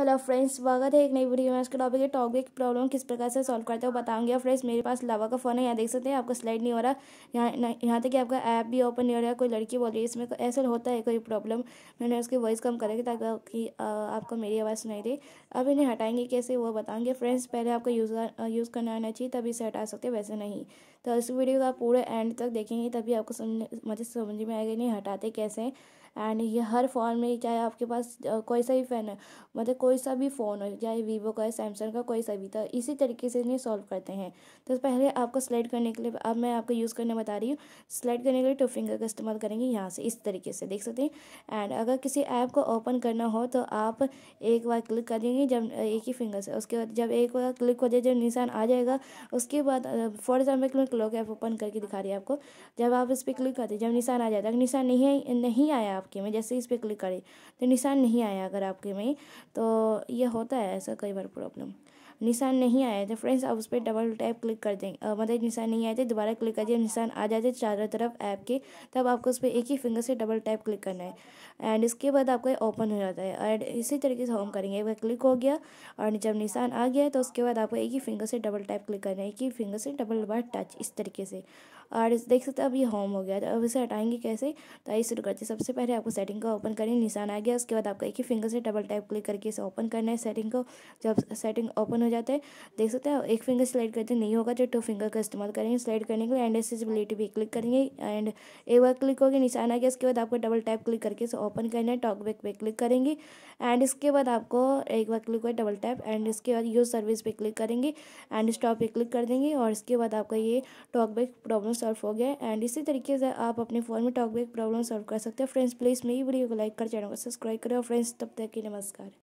hello friends स्वागत है एक नई वीडियो में इसके टॉपिक है टॉपिक प्रॉब्लम किस प्रकार से सॉल्व करते हो बताऊंगी और फ्रेंड्स मेरे पास लावा का फ़ोन है यहाँ देख सकते हैं आपका स्लाइड नहीं हो रहा यहाँ यहाँ तक कि आपका ऐप भी ओपन नहीं हो रहा कोई लड़की बोल रही है इसमें ऐसा होता है कोई प्रॉब्लम मैंने उसकी वॉइस कम करेगी ताकि आपको मेरी आवाज़ सुनाई दे अब इन्हें हटाएंगे कैसे वो बताऊँगी फ्रेंड्स पहले आपको यूज़ यूज़ करना आना चाहिए तभी इसे हटा सकते वैसे नहीं तो इस वीडियो का पूरे एंड तक देखेंगे तभी आपको समझ मुझे मतलब समझ में आएगा नहीं हटाते कैसे एंड ये हर फ़ोन में चाहे आपके पास कोई सा भी फ़ैन है मतलब कोई सा भी फ़ोन हो चाहे वीवो का है सैमसंग का कोई सा भी तो इसी तरीके से नहीं सॉल्व करते हैं तो पहले आपको सेलेक्ट करने के लिए अब मैं आपको यूज़ करने बता रही हूँ स्लाइड करने के लिए टू फिंगर का इस्तेमाल करेंगे यहाँ से इस तरीके से देख सकते हैं एंड अगर किसी ऐप को ओपन करना हो तो आप एक बार क्लिक कर देंगे जब एक ही फिंगर से उसके बाद जब एक बार क्लिक हो जाए जब निशान आ जाएगा उसके बाद for example lock app open करके दिखा रही है आपको जब आप इस पर क्लिक करते जब निशान आ जाता है निशान नहीं नहीं आया आपके में जैसे इस पर क्लिक करें तो निशान नहीं आया अगर आपके में तो ये होता है ऐसा कई बार प्रॉब्लम निशान नहीं आए थे फ्रेंड्स आप उस पर डबल टैप क्लिक कर देंगे मतलब निशान नहीं आए थे दोबारा क्लिक कर दिया निशान आ जाते चारों तरफ ऐप के तब आपको उस पर एक ही फिंगर से डबल टैप क्लिक करना है एंड इसके बाद आपको ओपन हो जाता है एंड इसी तरीके से होम करेंगे एक बार क्लिक हो गया और जब निशान आ गया तो उसके बाद आपको एक ही फिंगर से डबल टैप क्लिक करना है एक ही फिंगर से डबल बार टच इस तरीके से और देख सकते हैं अब ये होम हो गया तो अब इसे हटाएंगे कैसे तो आइए शुरू करते हैं सबसे पहले आपको सेटिंग का ओपन करें निशान आ गया उसके बाद आपको एक ही फिंगर से डबल टैप क्लिक करके इसे ओपन करना है सेटिंग को जब सेटिंग ओपन हो हो जाता है देख सकते हैं एक फिंगर स्लाइड करते नहीं होगा तो टू फिंगर का इस्तेमाल करेंगे स्लाइड करने के लिए एंड एसेसिबिलिटी भी क्लिक करेंगे एंड एक बार क्लिक होगी निशान आ गया इसके बाद आपको डबल टैप क्लिक करके इसे ओपन करना है टॉक बैक क्लिक करेंगे एंड इसके बाद आपको एक बार क्लिक हुआ डबल टैप एंड इसके बाद यूज सर्विस पर क्लिक करेंगे एंड स्टॉप पर क्लिक कर देंगे और इसके बाद आपका ये टॉक बैक प्रॉब्लम सॉल्व हो गया एंड इसी तरीके से आप अपने फ़ोन में टॉक बैक प्रॉब्लम सॉल्व कर सकते हैं फ्रेंड्स प्लीज़ मेरी वीडियो को लाइक कर चैनल को सब्सक्राइब करें और फ्रेंड्स तब तक के नमस्कार